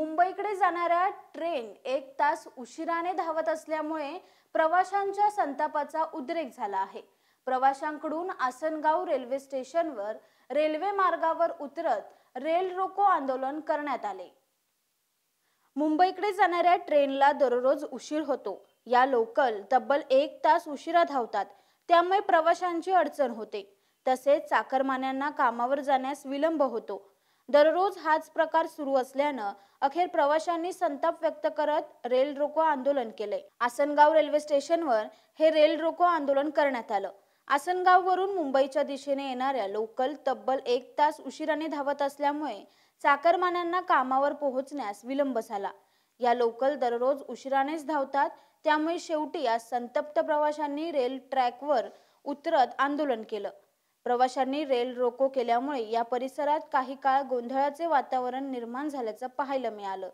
मुंबईकडे जाणाऱ्या ट्रेन एक तास उशिराने धावत असल्यामुळे प्रवाशांच्या संतापाचा उद्रेक झाला आहे प्रवाशांकडून आसनगाव रेल्वे स्टेशनवर रेल्वे मार्गावर उतरत रेल रोको आंदोलन करण्यात आले मुंबईकडे जाणाऱ्या ट्रेनला दररोज उशीर होतो या लोकल तब्बल एक तास उशिरा धावतात त्यामुळे प्रवाशांची अडचण होते तसेच चाकरमान्यांना कामावर जाण्यास विलंब होतो दररोज हाच प्रकार सुरू असल्यानं अखेर प्रवाशांनी संताप व्यक्त करत रेल रोको आंदोलन केले आसनगाव रेल्वे स्टेशनवर हे रेल रोको आंदोलन करण्यात आलं आसनगाव वरून मुंबईच्या दिशेने येणाऱ्या लोकल तब्बल एक तास उशिराने धावत असल्यामुळे चाकरमान्यांना कामावर पोहोचण्यास विलंब झाला या लोकल दररोज उशिरानेच धावतात त्यामुळे शेवटी या संतप्त प्रवाशांनी रेल ट्रॅकवर उतरत आंदोलन केलं प्रवाशांनी रेल रोको केल्यामुळे या परिसरात काही काळ गोंधळाचे वातावरण निर्माण झाल्याचं पाहायला मिळालं